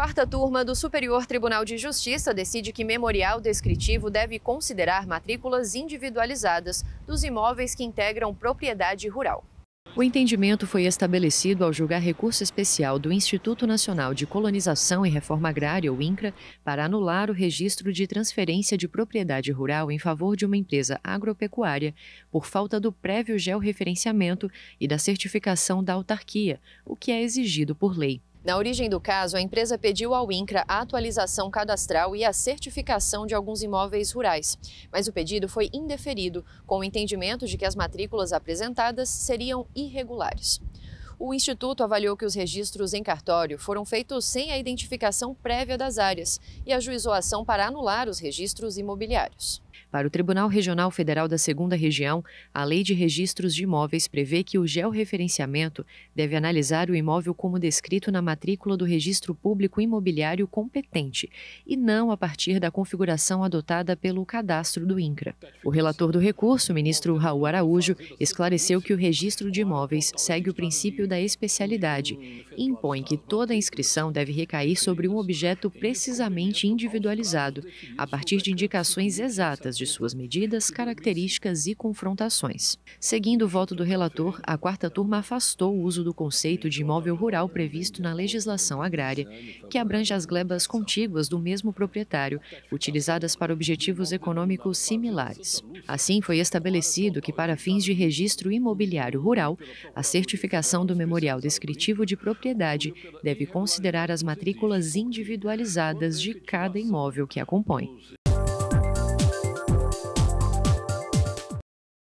quarta turma do Superior Tribunal de Justiça decide que memorial descritivo deve considerar matrículas individualizadas dos imóveis que integram propriedade rural. O entendimento foi estabelecido ao julgar recurso especial do Instituto Nacional de Colonização e Reforma Agrária, o INCRA, para anular o registro de transferência de propriedade rural em favor de uma empresa agropecuária por falta do prévio georreferenciamento e da certificação da autarquia, o que é exigido por lei. Na origem do caso, a empresa pediu ao INCRA a atualização cadastral e a certificação de alguns imóveis rurais, mas o pedido foi indeferido, com o entendimento de que as matrículas apresentadas seriam irregulares. O Instituto avaliou que os registros em cartório foram feitos sem a identificação prévia das áreas e ajuizou a ação para anular os registros imobiliários. Para o Tribunal Regional Federal da Segunda Região, a Lei de Registros de Imóveis prevê que o georreferenciamento deve analisar o imóvel como descrito na matrícula do Registro Público Imobiliário competente e não a partir da configuração adotada pelo cadastro do INCRA. O relator do recurso, o ministro Raul Araújo, esclareceu que o registro de imóveis segue o princípio da especialidade e impõe que toda inscrição deve recair sobre um objeto precisamente individualizado, a partir de indicações exatas de suas medidas, características e confrontações. Seguindo o voto do relator, a quarta turma afastou o uso do conceito de imóvel rural previsto na legislação agrária, que abrange as glebas contíguas do mesmo proprietário, utilizadas para objetivos econômicos similares. Assim, foi estabelecido que, para fins de registro imobiliário rural, a certificação do memorial descritivo de propriedade deve considerar as matrículas individualizadas de cada imóvel que a compõe.